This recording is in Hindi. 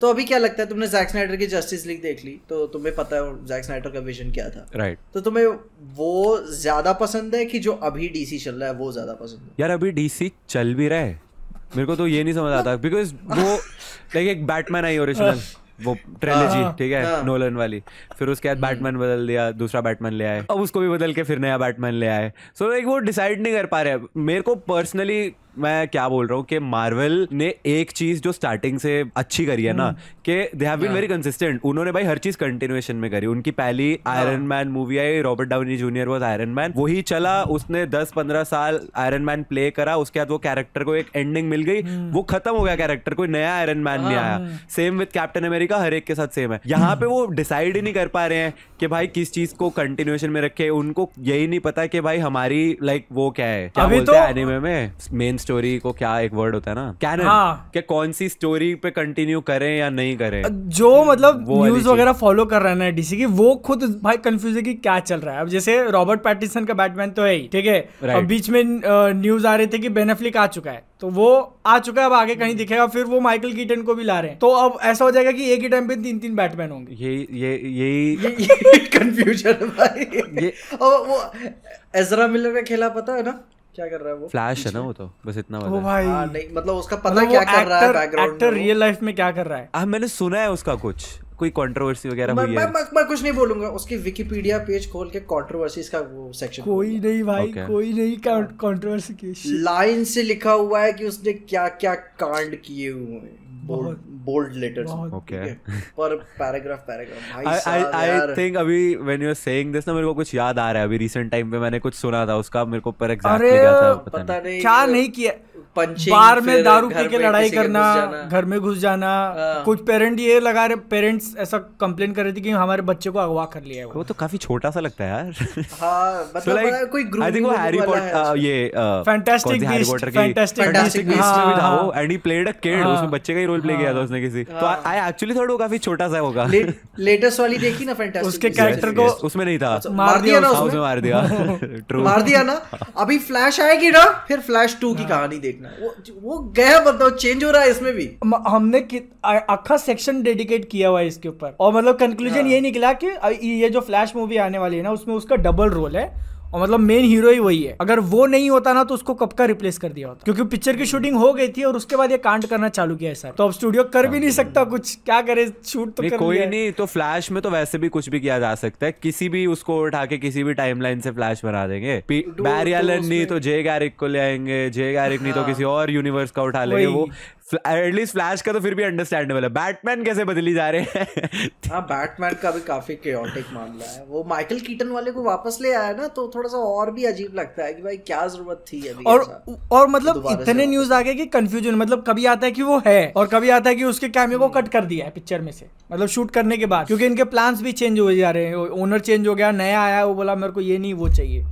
तो अभी क्या लगता है तुमने जैक स्नाइडर की जस्टिस लीग देख ली तो तुम्हें पता है जैक स्नाइडर का विजन क्या था राइट right. तो तुम्हें वो ज्यादा पसंद है कि जो अभी डीसी चल रहा है वो ज्यादा पसंद है यार अभी डीसी चल भी रहा है मेरे को तो ये नहीं समझ आता बिकॉज वो लाइक एक बैटमैन आई ओरिजिनल वो ट्रेलेजी हाँ, ठीक है नोलन हाँ। वाली फिर उसके बाद बैटमैन हम्म। बदल दिया दूसरा बैटमैन ले आए अब उसको भी बदल के फिर नया बैटमैन ले आए सो so, लाइक वो डिसाइड नहीं कर पा रहे मेरे को पर्सनली मैं क्या बोल रहा हूँ कि मार्वल ने एक चीज जो स्टार्टिंग से अच्छी करी है ना हम्म। कि they have been very consistent उन्होंने भाई हर चीज कंटिन्यूएशन में करी उनकी पहली आयरन मैन मूवी आई Robert Downey Junior was Iron Man वही चला हम्म। उसने दस पंद्रह साल आयरन मैन प्ले करा उसके बाद वो कैरेक्टर को एक एंडिंग मिल गई हम्म। वो खत्म हो गया कैरेक्टर कोई नया आयरन मैन नहीं आया सेम विद कैप्टन अमेरिका हर एक के साथ सेम है यहाँ पे वो डिसाइड ही नहीं कर पा रहे हैं कि भाई किस चीज को कंटिन्यूएशन में रखे उनको यही नहीं पता कि भाई हमारी लाइक वो क्या है क्या बोलते हैं एनिमे तो में मेन स्टोरी को क्या एक वर्ड होता है ना कैन हाँ। कि कौन सी स्टोरी पे कंटिन्यू करें या नहीं करें जो मतलब न्यूज वगैरह फॉलो कर रहे ना डीसी की वो खुद भाई कंफ्यूज है कि क्या चल रहा है अब जैसे रॉबर्ट पैटिसन का बैटमैन तो है ही ठीक है अब बीच में न्यूज आ रहे थे कि बेनेफ्लिक आ चुका है तो वो आ चुका है अब आगे कहीं hmm. दिखेगा फिर वो माइकल कीटन को भी ला रहे हैं तो अब ऐसा हो जाएगा कि एक ही टाइम पे तीन तीन बैटमैन होंगे ये ये यही कंफ्यूजन भाई ये और वो एजरा मिलर ने खेला पता है ना क्या कर रहा है वो फ्लैश है ना वो तो बस इतना पता भाई आ, हाँ, नहीं मतलब उसका पता मतलब क्या कर रहा है बैकग्राउंड एक्टर रियल लाइफ में क्या कर रहा है आ, मैंने सुना है उसका कुछ कोई कंट्रोवर्सी वगैरह हुई है मैं, मैं, मैं कुछ नहीं बोलूंगा उसकी विकिपीडिया पेज खोल के कंट्रोवर्सीज का वो सेक्शन कोई नहीं भाई okay. कोई नहीं कंट्रोवर्सी की लाइन से लिखा हुआ है कि उसने क्या क्या कांड किए हुए हैं बोल्ड लेटर्स ओके पर पैराग्राफ पैराग्राफ भाई साहब आई थिंक अभी when you are saying this ना मेरे को कुछ याद आ रहा है अभी रीसेंट टाइम पे मैंने कुछ सुना था उसका मेरे को पर एग्जैक्टली क्या था पता, पता नहीं क्या नहीं किया बार में दारू पी के लड़ाई करना घर में घुस जाना हाँ। कुछ पेरेंट ये लगा रहे पेरेंट्स ऐसा कंप्लेन कर रहे थे कि हमारे बच्चे को अगवा कर लिया है वो तो काफी छोटा सा लगता है यार हाँ, मतलब कोई अच्छा। ये fantastic fantastic beast and he played a उसमें बच्चे का ही रोल प्ले किया था हाँ। उसने उसने किसी तो आई एक्चुअली थॉट वो काफी छोटा सा होगा लेटेस्ट वाली देखी ना फैंटास्टिक उसके कैरेक्टर को उसमें नहीं था अच्छा, मार दिया ना उसमें मार दिया ट्रू मार दिया ना अभी फ्लैश आएगी ना फिर फ्लैश 2 की हाँ। कहानी देखना वो वो गया बताओ चेंज हो रहा है इसमें भी हमने अखा सेक्शन डेडिकेट किया हुआ है इसके ऊपर और मतलब कंक्लूजन हाँ। ये निकला कि ये जो फ्लैश मूवी आने वाली है ना उसमें उसका डबल रोल है और मतलब मेन हीरो ही वही है अगर वो नहीं होता ना तो उसको कब का रिप्लेस कर दिया होता क्योंकि पिक्चर की शूटिंग हो गई थी और उसके बाद ये कांड करना चालू किया है सर तो अब स्टूडियो कर भी हाँ, नहीं सकता कुछ क्या करे शूट तो कर कोई नहीं तो फ्लैश में तो वैसे भी कुछ भी किया जा सकता है किसी भी उसको उठा के किसी भी टाइम से फ्लैश बना देंगे बैरियालन तो नहीं तो जे गैरिक को ले आएंगे जे गैरिक नहीं तो हाँ। किसी और यूनिवर्स का उठा लेंगे वो एटलीस्ट फ्लैश का तो फिर भी अंडरस्टैंडेबल है बैटमैन कैसे बदली जा रहे हैं हाँ बैटमैन का भी काफी क्योटिक मामला है वो माइकल कीटन वाले को वापस ले आया ना तो थोड़ा सा और भी अजीब लगता है कि भाई क्या जरूरत थी अभी और और मतलब तो इतने न्यूज आ गए कि कंफ्यूजन मतलब कभी आता है कि वो है और कभी आता है कि उसके कैमियो को कट हम्म। कर दिया है पिक्चर में से मतलब शूट करने के बाद क्योंकि इनके प्लान्स भी चेंज हो जा रहे हैं ओनर चेंज हो गया नया आया वो बोला मेरे को ये नहीं वो चाहिए